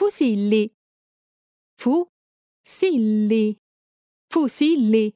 Fusilli. Fusilli. Fusilli.